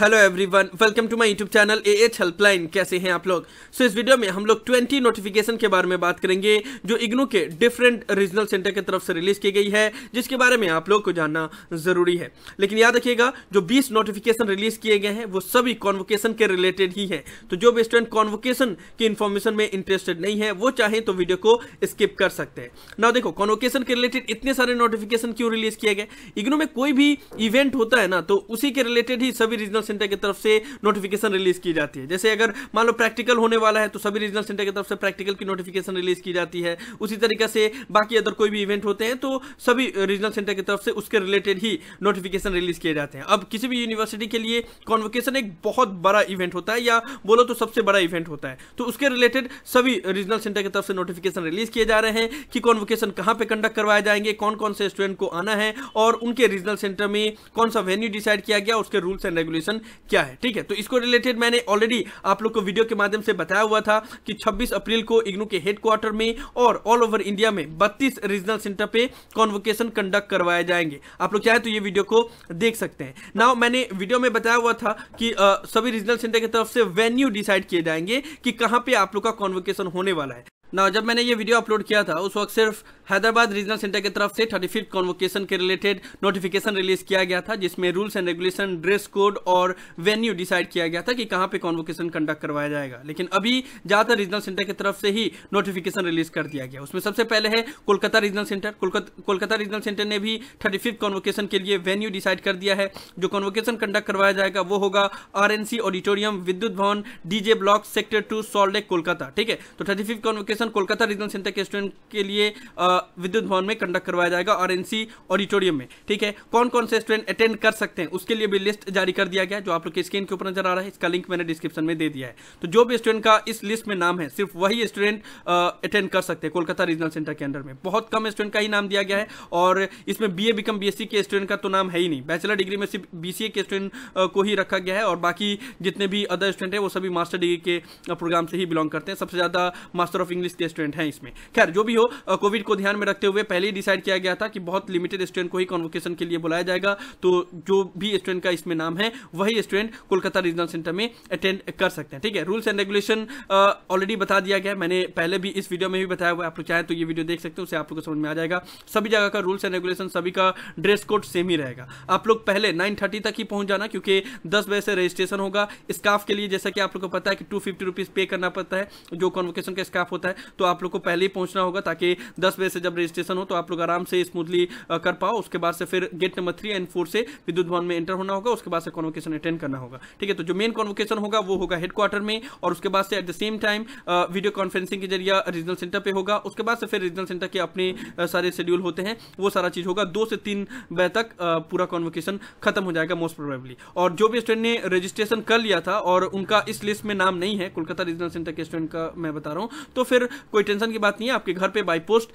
Hello everyone welcome to my YouTube channel A H helpline कैसे हैं आप लोग सो so, इस वीडियो में हम लोग 20 नोटिफिकेशन के बारे में बात करेंगे जो इग्नू के डिफरेंट रीजनल सेंटर की तरफ से रिलीज की गई है जिसके बारे में आप लोग को जानना जरूरी है लेकिन याद रखिएगा जो 20 नोटिफिकेशन रिलीज किए गए हैं वो सभी कॉन्वोकेशन के रिलेटेड ही हैं तो जो भी स्टूडेंट कॉन्वोकेशन की इन्फॉर्मेशन में इंटरेस्टेड नहीं है वो चाहे तो वीडियो को स्किप कर सकते हैं ना देखो कॉन्वोकेशन के रिलेटेड इतने सारे नोटिफिकेशन क्यों रिलीज किए गए इग्नू में कोई भी इवेंट होता है ना तो उसी के रिलेटेड ही सभी रीजनल सेंटर की तरफ से नोटिफिकेशन रिलीज की जाती है जैसे अगर मान लो प्रैक्टिकल होने वाला है तो सभी रीजनल सेंटर की तरफ से प्रैक्टिकल की नोटिफिकेशन रिलीज की जाती है उसी तरीके से बाकी अदर कोई भी इवेंट होते हैं तो सभी रीजनल सेंटर की तरफ से उसके रिलेटेड ही नोटिफिकेशन रिलीज किए जाते हैं अब किसी भी यूनिवर्सिटी के लिए कॉन्वोकेशन एक बहुत बड़ा इवेंट होता है या बोलो तो सबसे बड़ा इवेंट होता है तो उसके रिलेटेड सभी रीजनल सेंटर की तरफ से नोटिफिकेशन रिलीज किए जा रहे हैं कि कॉन्वोकेशन कहाँ पे कंडक्ट करवाए जाएंगे कौन कौन से स्टूडेंट को आना है और उनके रीजनल सेंटर में कौन सा वेन्यू डिसाइड किया गया उसके रूल्स एंड रेगुलेशन क्वेश्चन क्या है ठीक है तो इसको रिलेटेड मैंने ऑलरेडी आप लोग को वीडियो के माध्यम से बताया हुआ था कि 26 अप्रैल को इग्नू के हेडक्वार्टर में और ऑल ओवर इंडिया में 32 रीजनल सेंटर पे कॉन्वोकेशन कंडक्ट करवाए जाएंगे आप लोग चाहे तो ये वीडियो को देख सकते हैं नाउ मैंने वीडियो में बताया हुआ था कि आ, सभी रीजनल सेंटर की तरफ से वेन्यू डिसाइड किए जाएंगे कि कहाँ पे आप लोग का कॉन्वोकेशन होने वाला है ना जब मैंने ये वीडियो अपलोड किया था उस वक्त सिर्फ हैदराबाद रीजनल सेंटर की तरफ से थर्टी फिफ्थ कॉन्वोकेशन के रिलेटेड नोटिफिकेशन रिलीज किया गया था जिसमें rules and regulation dress code और वेन्यू डिसाइड किया गया था कि कहाँ पे कॉन्वोकेशन कंडक्ट करवाया जाएगा लेकिन अभी ज़्यादातर रीजनल सेंटर की तरफ से ही नोटिफिकेशन रिलीज कर दिया गया उसमें सबसे पहले है Kolkata regional centre Kolkata regional centre ने भी थर्टी फिफ्थ कॉन्वोकेशन के लिए वेन्यू डिसाइड कर दिया है जो कॉन्वोकेशन कंडक्ट करवाया जाएगा वो होगा are auditorium Vidyut Bhavan DJ block sector two salt Kolkata ठीक है तो thirty fifth convocation session Kolkata regional centre के स्टूडेंट के लिए विद्युत भवन में कंडक्ट करवाया जाएगा और एनसी ऑडिटोरियम में ठीक है कौन कौन से स्टूडेंट अटेंड कर सकते हैं उसके लिए भी लिस्ट जारी कर दिया गया जो आप लोग के स्क्रीन के ऊपर नजर आ रहा है इसका लिंक मैंने डिस्क्रिप्शन में दे दिया है तो जो भी स्टूडेंट का इस लिस्ट में नाम है सिर्फ वही स्टूडेंट अटेंड कर सकते हैं कोलकाता रीजनल सेंटर के अंडर में बहुत कम स्टूडेंट का ही नाम दिया गया है और इसमें बी ए बिकम बी के स्टूडेंट का तो नाम है ही नहीं बैचलर डिग्री में सिर्फ बी के स्टूडेंट को ही रखा गया है और बाकी जितने भी अदर स्टूडेंट है वो सभी मास्टर डिग्री के प्रोग्राम से ही बिलोंग करते हैं सबसे ज़्यादा मास्टर ऑफ इंग्लिश बीस के स्टूडेंट हैं इसमें खैर जो भी हो कोविड को ध्यान में रखते हुए पहले ही डिसाइड किया गया था कि बहुत लिमिटेड स्टूडेंट को ही कॉन्वोकेशन के लिए बुलाया जाएगा तो जो भी स्टूडेंट का इसमें नाम है वही स्टूडेंट कोलकाता रीजनल सेंटर में अटेंड कर सकते हैं ठीक है रूल्स एंड रेगुलेशन ऑलरेडी बता दिया गया मैंने पहले भी इस वीडियो में भी बताया हुआ आप लोग चाहें तो ये वीडियो देख सकते हो उसे आप लोग को समझ में आ जाएगा सभी जगह का रूल्स एंड रेगुलेशन सभी का ड्रेस कोड सेम ही रहेगा आप लोग पहले नाइन तक ही पहुंच जाना क्योंकि दस बजे से रजिस्ट्रेशन होगा स्काफ के लिए जैसा कि आप लोग को पता है कि टू फिफ्टी पे करना पड़ता है जो कॉन्वोकेशन का स्काफ होता है तो आप लोग को पहले ही पहुंचना होगा ताकि दस बजे से जब रजिस्ट्रेशन हो तो आप लोग आराम से स्मूथली कर पाओ उसके बाद से फिर gate number three and four से विद्युत भवन में एंटर होना होगा उसके बाद से कॉन्वोकेशन अटेंड करना होगा ठीक है तो जो मेन कॉन्वोकेशन होगा वो होगा हेडक्वार्टर में और उसके बाद से at the same time video conferencing के जरिए रीजनल सेंटर पर होगा उसके बाद से फिर रीजनल सेंटर के अपने सारे शेड्यूल होते हैं वो सारा चीज़ होगा दो से तीन बजे तक पूरा कॉन्वोकेशन खत्म हो जाएगा मोस्ट प्रोबेबली और जो भी स्टूडेंट ने रजिस्ट्रेशन कर लिया था और उनका इस लिस्ट में नाम नहीं है कोलकाता रीजनल सेंटर के स्टूडेंट का मैं बता रहा हूं तो फिर कोई टेंशन की बात नहीं है आपके घर पे बाई पोस्ट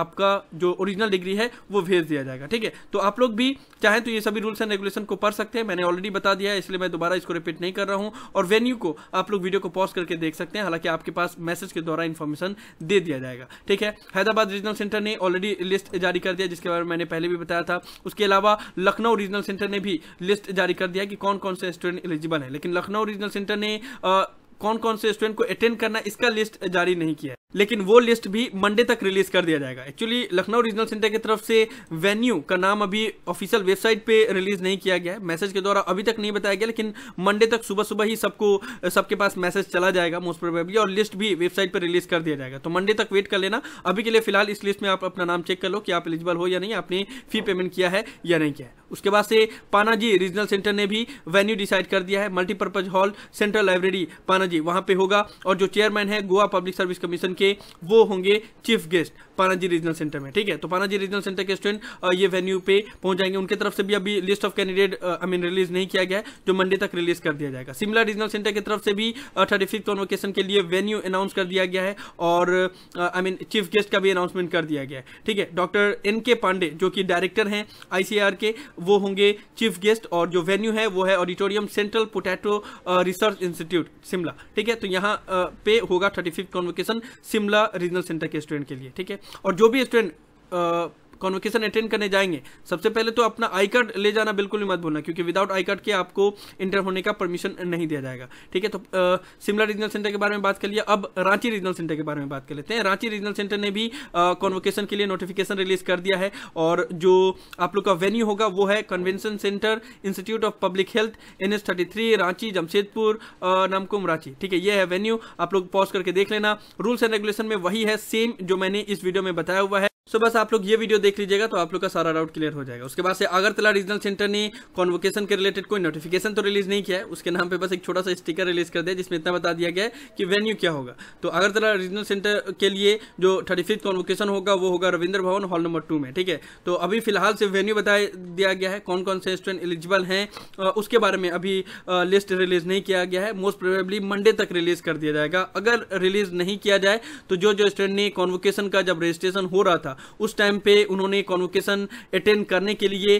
आपका जो ओरिजिनल डिग्री है वो भेज दिया जाएगा ठीक है तो आप लोग भी चाहें तो ये सभी रूल्स एंड रेगुलेशन को पढ़ सकते हैं मैंने ऑलरेडी बता दिया है इसलिए मैं दोबारा इसको रिपीट नहीं कर रहा हूं और वेन्यू को आप लोग वीडियो को पॉज करके देख सकते हैं हालांकि आपके पास मैसेज के द्वारा इन्फॉर्मेशन दे दिया जाएगा ठीक है हैदराबाद रीजनल सेंटर ने ऑलरेडी लिस्ट जारी कर दिया जिसके बारे में मैंने पहले भी बताया था उसके अलावा लखनऊ रीजनल सेंटर ने भी लिस्ट जारी कर दिया कि कौन कौन से स्टूडेंट एलिजिबल है लेकिन लखनऊ रीजनल सेंटर ने आ, कौन कौन से स्टूडेंट को अटेंड करना इसका लिस्ट जारी नहीं किया है लेकिन वो लिस्ट भी मंडे तक रिलीज कर दिया जाएगा एक्चुअली लखनऊ रीजनल सेंटर की तरफ से वेन्यू का नाम अभी ऑफिशियल वेबसाइट पे रिलीज नहीं किया गया है मैसेज के द्वारा अभी तक नहीं बताया गया लेकिन मंडे तक सुबह सुबह ही सबको सबके पास मैसेज चला जाएगा मोस्ट प्रोबेबली और लिस्ट भी वेबसाइट पर रिलीज कर दिया जाएगा तो मंडे तक वेट कर लेना अभी के लिए फिलहाल इस लिस्ट में आप अपना नाम चेक कर लो कि आप एलिजिबल हो या नहीं आपने फी पेमेंट किया है या नहीं किया है उसके बाद से पानाजी रीजनल सेंटर ने भी वेन्यू डिसाइड कर दिया है multipurpose hall central library Panaji वहां पे होगा और जो चेयरमैन है गोवा पब्लिक सर्विस कमीशन के वो होंगे chief guest Panaji regional centre में ठीक है तो पानाजी रीजनल सेंटर के स्टूडेंट ये वेन्यू पे पहुंच जाएंगे उनके तरफ से भी अभी list of candidate I mean release नहीं किया गया है जो मंडे तक रिलीज कर दिया जाएगा शिमला रीजनल सेंटर की तरफ से भी थर्टी फिफ्थ कॉन्वोकेशन के लिए वेन्यू अनाउंस कर दिया गया है और आई मीन चीफ गेस्ट का भी अनाउंसमेंट कर दिया गया है ठीक है डॉक्टर एन के पांडे जो कि डायरेक्टर हैं आईसीआर के वो होंगे चीफ गेस्ट और जो वेन्यू है वो है auditorium central potato research institute Shimla ठीक है तो यहाँ पे होगा thirty fifth convocation Shimla regional centre के स्टूडेंट के लिए ठीक है और जो भी स्टूडेंट कॉन्वकेशन अटेंड करने जाएंगे सबसे पहले तो अपना आई कार्ड ले जाना बिल्कुल भी मत भूलना क्योंकि विदाउट आई कार्ड के आपको इंटर होने का परमिशन नहीं दिया जाएगा ठीक है तो शिमला रीजनल सेंटर के बारे में बात कर लिया अब रांची रीजनल सेंटर के बारे में बात कर लेते हैं रांची रीजनल सेंटर ने भी कॉन्वोकेशन के लिए नोटिफिकेशन रिलीज कर दिया है और जो आप लोग का वेन्यू होगा वो है convention centre institute of public health एन रांची जमशेदपुर नमकुम रांची ठीक है ये है वेन्यू आप लोग पॉज करके देख लेना रूल्स एंड रेगुलेशन में वही है सेम जो मैंने इस वीडियो में बताया हुआ है सो बस आप लोग ये वीडियो देख लीजिएगा तो आप लोग का सारा डाउट क्लियर हो जाएगा उसके बाद से अगरतला रीजनल सेंटर ने कॉन्वोकेशन के रिलेटेड कोई नोटिफिकेशन तो रिलीज नहीं किया है उसके नाम पे बस एक छोटा सा स्टिकर रिलीज कर दिया जिसमें इतना बता दिया गया है कि वेन्यू क्या होगा तो अगरतला रीजनल सेंटर के लिए जो थर्टी फिफ्थ कॉन्वोकेशन होगा वो होगा रविंद्र भवन हॉल नंबर टू में ठीक है तो अभी फिलहाल से वेन्यू बता दिया गया है कौन कौन से स्टूडेंट एलिजिबल हैं उसके बारे में अभी लिस्ट रिलीज नहीं किया गया है मोस्ट प्रोबेबली मंडे तक रिलीज कर दिया जाएगा अगर रिलीज नहीं किया जाए तो जो जो स्टूडेंट ने कॉन्वोकेशन का जब रजिस्ट्रेशन हो रहा था उस टाइम पे उन्होंने कॉन्वोकेशन अटेंड करने के लिए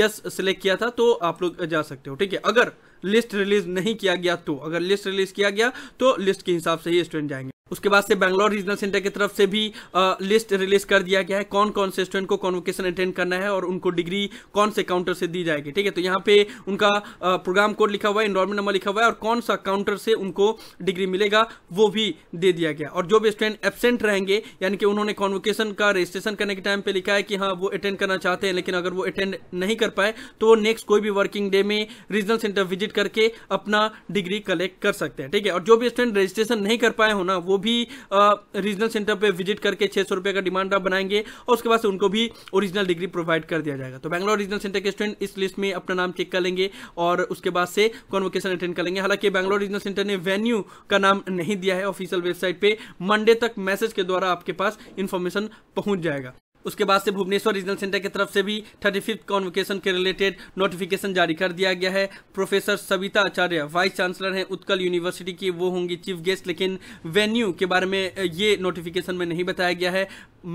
यस सेलेक्ट किया था तो आप लोग जा सकते हो ठीक है अगर लिस्ट रिलीज नहीं किया गया तो अगर लिस्ट रिलीज किया गया तो लिस्ट के हिसाब से ही स्टूडेंट जाएंगे उसके बाद से बैंगलोर रीजनल सेंटर की तरफ से भी आ, लिस्ट रिलीज कर दिया गया है कौन कौन से स्टूडेंट को कॉन्वोकेशन अटेंड करना है और उनको डिग्री कौन से काउंटर से दी जाएगी ठीक है तो यहाँ पे उनका प्रोग्राम कोड लिखा हुआ है इनरोलमेंट नंबर लिखा हुआ है और कौन सा काउंटर से उनको डिग्री मिलेगा वो भी दे दिया गया और जो भी स्टूडेंट एबसेंट रहेंगे यानी कि उन्होंने कॉन्वोकेशन का रजिस्ट्रेशन करने के टाइम पर लिखा है कि हाँ वो अटेंड करना चाहते हैं लेकिन अगर वो अटेंड नहीं कर पाए तो वो नेक्स्ट कोई भी वर्किंग डे में रीजनल सेंटर विजिट करके अपना डिग्री कलेक्ट कर सकते हैं ठीक है और जो भी स्टूडेंट रजिस्ट्रेशन नहीं कर पाए हो ना वो भी रीजनल सेंटर पर विजिट करके छः सौ का डिमांड ड्राफ्ट बनाएंगे और उसके बाद उनको भी ओरिजिनल डिग्री प्रोवाइड कर दिया जाएगा तो बैंगलोर रीजनल सेंटर के स्टूडेंट इस लिस्ट में अपना नाम चेक कर लेंगे और उसके बाद से कॉन्वोकेशन अटेंड करेंगे हालांकि बैंगलोर रीजनल सेंटर ने वेन्यू का नाम नहीं दिया है ऑफिशियल वेबसाइट पर मंडे तक मैसेज के द्वारा आपके पास इन्फॉर्मेशन पहुंच जाएगा उसके बाद से भुवनेश्वर रीजनल सेंटर की तरफ से भी थर्टी फिफ्थ कॉन्वोकेशन के रिलेटेड नोटिफिकेशन जारी कर दिया गया है professor Savita Acharya vice chancellor हैं उत्कल यूनिवर्सिटी की वो होंगी चीफ गेस्ट लेकिन वेन्यू के बारे में ये नोटिफिकेशन में नहीं बताया गया है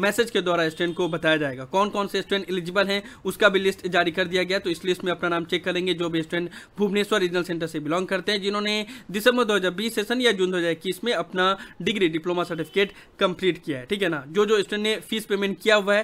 मैसेज के द्वारा स्टूडेंट को बताया जाएगा कौन कौन से स्टूडेंट एलिजिबल हैं उसका भी लिस्ट जारी कर दिया गया तो इस लिस्ट में अपना नाम चेक करेंगे जो भी स्टूडेंट भुवनेश्वर रीजनल सेंटर से बिलोंग करते हैं जिन्होंने दिसंबर दो सेशन या जून दो में अपना डिग्री डिप्लोमा सर्टिफिकेट कंप्लीट किया है ठीक है ना जो जो स्टूडेंट ने फीस पेमेंट किया हुआ है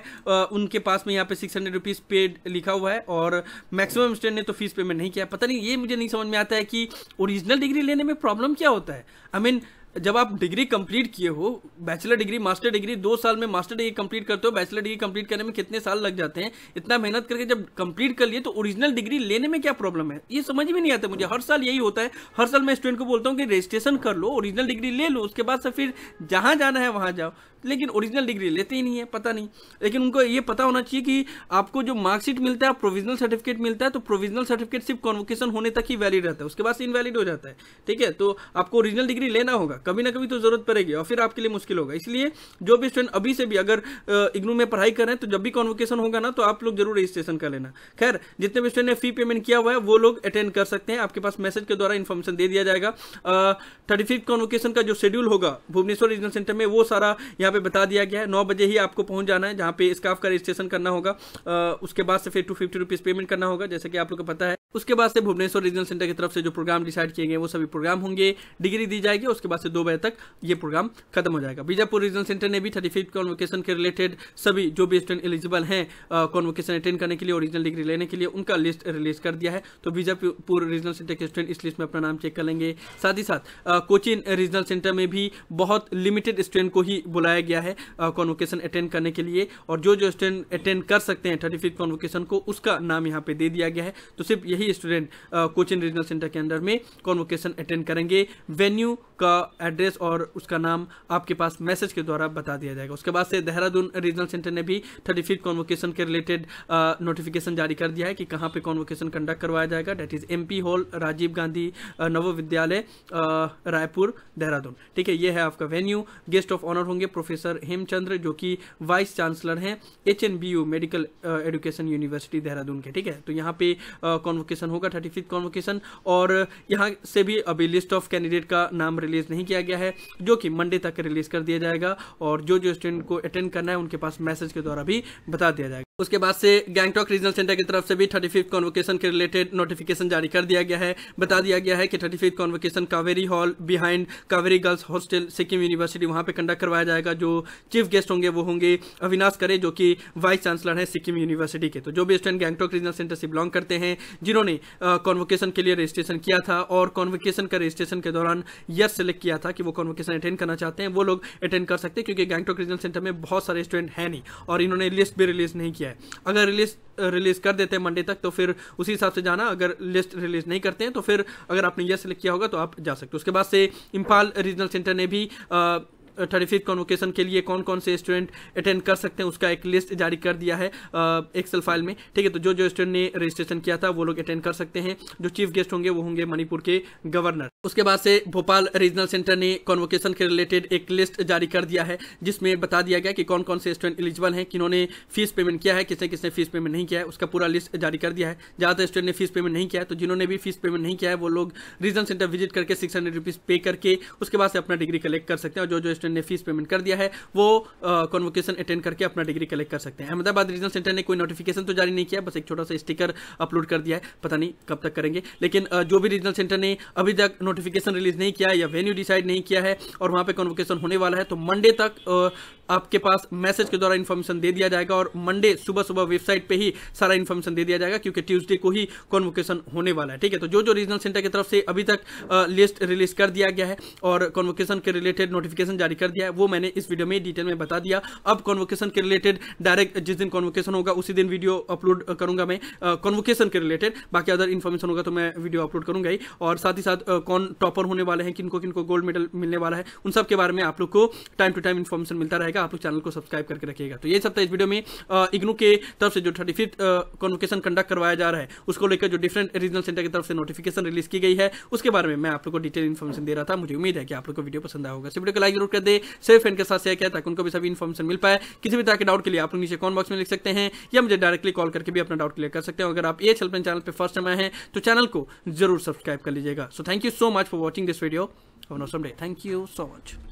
उनके पास में यहाँ पे सिक्स हंड्रेड रुपीज़ पेड लिखा हुआ है और मैक्सिमम स्टूडेंट ने तो फीस पेमेंट नहीं किया पता नहीं ये मुझे नहीं समझ में आता है कि ओरिजिनल डिग्री लेने में प्रॉब्लम क्या होता है आई I मीन mean, जब आप डिग्री कंप्लीट किए हो बैचलर डिग्री मास्टर डिग्री दो साल में मास्टर डिग्री कंप्लीट करते हो बैचलर डिग्री कंप्लीट करने में कितने साल लग जाते हैं इतना मेहनत करके जब कंप्लीट कर लिए तो ओरिजिनल डिग्री लेने में क्या प्रॉब्लम है ये समझ में नहीं आता मुझे हर साल यही होता है हर साल मैं स्टूडेंट को बोलता हूँ कि रजिस्ट्रेशन कर लो ओरिजिनल डिग्री ले लो उसके बाद से फिर जहाँ जाना है वहाँ जाओ लेकिन ओरिजिनल डिग्री लेते ही नहीं है पता नहीं लेकिन उनको ये पता होना चाहिए कि आपको जो मार्कशीट मिलता है प्रोविजनल सर्टिफिकेट मिलता है तो प्रोविजनल सर्टिफिकेट सिर्फ कॉन्वोकेशन होने तक ही वैलिड रहता है उसके बाद से इनवैलिड हो जाता है ठीक है तो आपको ओरिजिनल डिग्री लेना होगा कभी ना कभी तो जरूरत पड़ेगी और फिर आपके लिए मुश्किल होगा इसलिए जो भी स्टूडेंट अभी से भी अगर इग्नू में पढ़ाई कर रहे हैं तो जब भी कॉन्वोकेशन होगा ना तो आप लोग जरूर रजिस्ट्रेशन कर लेना खैर जितने भी स्टूडेंट ने फी पेमेंट किया हुआ है वो लोग अटेंड कर सकते हैं आपके पास मैसेज के द्वारा इन्फॉर्मेशन दे दिया जाएगा थर्टी फिफ्थ कॉन्वोकेशन का जो शेड्यूल होगा भुवनेश्वर रीजनल सेंटर में वो सारा यहाँ पे बता दिया गया है नौ बजे ही आपको पहुंच जाना है जहाँ पे स्काफ का रजिस्ट्रेशन करना होगा उसके बाद से फिर टू फिफ्टी रुपीज़ पेमेंट करना होगा जैसे कि आप लोग को पता है उसके बाद से भुवनेश्वर रीजनल सेंटर की तरफ से जो प्रोग्राम डिसाइड किए गए वो सभी प्रोग्राम होंगे डिग्री दी जाएगी उसके बाद से से दो बजे तक ये प्रोग्राम खत्म हो जाएगा बीजापुर रीजन सेंटर ने भी थर्टी फिफ्थ कॉन्वोकेशन के रिलेटेड सभी जो भी स्टूडेंट एलिजिबल हैं कॉन्वोकेशन अटेंड करने के लिए ओरिजिनल डिग्री लेने के लिए उनका लिस्ट रिलीज कर दिया है तो बीजापुर रीजनल सेंटर के स्टूडेंट इस लिस्ट में अपना नाम चेक कर लेंगे साथ ही साथ कोचिन रीजनल सेंटर में भी बहुत लिमिटेड स्टूडेंट को ही बुलाया गया है कॉन्वोकेशन अटेंड करने के लिए और जो जो स्टूडेंट अटेंड कर सकते हैं थर्टी फिफ्थ कॉन्वोकेशन को उसका नाम यहाँ पे दे दिया गया है तो सिर्फ यही स्टूडेंट कोचिन रीजनल सेंटर के अंदर में कॉन्वोकेशन अटेंड करेंगे वेन्यू का एड्रेस और उसका नाम आपके पास मैसेज के द्वारा बता दिया जाएगा उसके बाद से देहरादून रीजनल सेंटर ने भी थर्टी फिफ्थ कॉन्वोकेशन के रिलेटेड नोटिफिकेशन uh, जारी कर दिया है कि कहाँ पे कॉन्वोकेशन कंडक्ट करवाया जाएगा date is M hall Rajiv Gandhi नवोविद्यालय रायपुर देहरादून ठीक है ये है आपका वेन्यू गेस्ट ऑफ ऑनर होंगे प्रोफेसर हेमचंद्र जो कि वाइस चांसलर हैं H medical education university Dehradun के ठीक है तो यहाँ पे कॉन्वोकेशन uh, होगा थर्टी फिफ्थ कॉन्वोकेशन और यहाँ से भी अभी लिस्ट ऑफ कैंडिडेट का नाम रिलीज नहीं किया गया है जो कि मंडे तक रिलीज़ कर दिया जाएगा और जो जो स्टूडेंट को अटेंड करना है उनके पास मैसेज के द्वारा भी बता दिया जाएगा उसके बाद से गैंगटॉक रीजनल सेंटर की तरफ से भी थर्टी फिफ्थ कॉन्वोकेशन के रिलेटेड नोटिफिकेशन जारी कर दिया गया है बता दिया गया है कि thirty fifth convocation Kaveri hall behind Kaveri girls hostel Sikkim university वहाँ पे कंडक्ट करवाया जाएगा जो चीफ गेस्ट होंगे वो होंगे अविनाश करे जो कि वाइस चांसलर हैं सिक्किम यूनिवर्सिटी के तो जो भी स्टूडेंट गैंगटॉक रीजनल सेंटर से बिलोंग करते हैं जिन्होंने कॉन्वोकेशन के लिए रजिस्ट्रेशन किया था और कॉन्वोकेशन का रजिस्ट्रेशन के दौरान यस सेलेक्ट किया था कि वो कॉन्वोकेशन अटेंड करना चाहते हैं वो लोग अटेंड कर सकते हैं क्योंकि गैंगटॉक रीजनल सेंटर में बहुत सारे स्टूडेंट हैं नहीं और इन्होंने लिस्ट भी रिलीज नहीं किया है अगर रिलीज रिलीज़ कर देते हैं मंडे तक तो फिर उसी हिसाब से जाना अगर लिस्ट रिलीज़ नहीं करते हैं तो फिर अगर आपने यह सेलेक्ट किया होगा तो आप जा सकते हो उसके बाद से इम्फाल रीजनल सेंटर ने भी आ, थर्टी फिफ्थ कॉन्वोकेशन के लिए कौन कौन से स्टूडेंट अटेंड कर सकते हैं उसका एक लिस्ट जारी कर दिया है एक्सेल फाइल में ठीक है तो जो जो स्टूडेंट ने रजिस्ट्रेशन किया था वो लोग अटेंड कर सकते हैं जो चीफ गेस्ट होंगे वो होंगे मणिपुर के गवर्नर उसके बाद से भोपाल रीजनल सेंटर ने कॉन्वोकेशन के रिलेटेड एक लिस्ट जारी कर दिया है जिसमें बता दिया गया कि कौन कौन से स्टूडेंट एलिजिबल हैं किन्होंने फीस पेमेंट किया है किसने किसने फीस पेमेंट नहीं किया है उसका पूरा लिस्ट जारी कर दिया है ज़्यादातर स्टूडेंट ने फीस पेमेंट नहीं किया है तो जिन्होंने भी फीस पेमेंट नहीं किया है वो लोग रीजनल सेंटर विजिट करके सिक्स हंड्रेड रुपीज़ पे करके उसके बाद से अपना डिग्री कलेक्ट कर सकते हैं और जो जो स्टूडेंट स्टूडेंट ने फीस पेमेंट कर दिया है वो कॉन्वोकेशन अटेंड करके अपना डिग्री कलेक्ट कर सकते हैं अहमदाबाद रीजनल सेंटर ने कोई नोटिफिकेशन तो जारी नहीं किया बस एक छोटा सा स्टिकर अपलोड कर दिया है पता नहीं कब तक करेंगे लेकिन जो भी रीजनल सेंटर ने अभी तक नोटिफिकेशन रिलीज नहीं किया या वेन्यू डिसाइड नहीं किया है और वहाँ पर कॉन्वोकेशन होने वाला है तो मंडे तक आपके पास मैसेज के द्वारा इन्फॉर्मेशन दे दिया जाएगा और मंडे सुबह सुबह वेबसाइट पे ही सारा इन्फॉर्मेशन दे दिया जाएगा क्योंकि ट्यूसडे को ही कॉन्वोकेशन होने वाला है ठीक है तो जो जो रीजनल सेंटर की तरफ से अभी तक लिस्ट रिलीज कर दिया गया है और कॉन्वोकेशन के रिलेटेड नोटिफिकेशन जारी कर दिया है वो मैंने इस वीडियो में डिटेल में बता दिया अब कॉन्वोकेशन के रिलेटेड डायरेक्ट जिस दिन कॉन्वोकेशन होगा उसी दिन वीडियो अपलोड करूंगा मैं कॉन्वोकेशन के रिलेटेड बाकी अदर इन्फॉर्मेशन होगा तो मैं वीडियो अपलोड करूंगा ही और साथ ही साथ कौन टॉपर होने वाले हैं किनको किनको गोल्ड मेडल मिलने वाला है उन सब के बारे में आप लोग को टाइम टू टाइम इन्फॉर्मेशन मिलता रहेगा रखिएगा आप लोग चैनल को सब्सक्राइब करके रखिएगा तो ये सब था इस वीडियो में इग्नू के तरफ से जो थर्टी फिफ्थ कॉन्वोकेशन कंडक्ट करवाया जा रहा है उसको लेकर जो डिफरेंट रीजनल सेंटर की तरफ से नोटिफिकेशन रिलीज की गई है उसके बारे में मैं आप लोग को डिटेल इन्फॉर्मेशन दे रहा था मुझे उम्मीद है कि आप लोग को वीडियो पसंद आया होगा वीडियो को लाइक जरूर कर दे सिर्फ फ्रेंड के साथ शेयर किया ताकि उनको भी सभी इन्फॉर्मेशन मिल पाए किसी भी तरह के डाउट के लिए आप लोग नीचे कॉन बॉक्स में लिख सकते हैं या मुझे डायरेक्टली कॉल करके भी अपना डाउट क्लियर कर सकते हैं अगर आप ये हेल्पलाइन चैनल पर फर्स्ट टाइम आए हैं तो चैनल को जरूर सब्सक्राइब कर लीजिएगा so thank you so much for watching this video Have an awesome day. Thank you so much.